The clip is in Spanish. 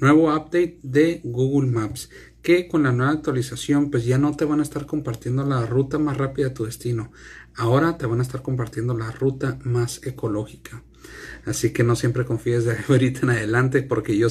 Nuevo update de Google Maps, que con la nueva actualización pues ya no te van a estar compartiendo la ruta más rápida a tu destino, ahora te van a estar compartiendo la ruta más ecológica. Así que no siempre confíes de ahorita en adelante porque yo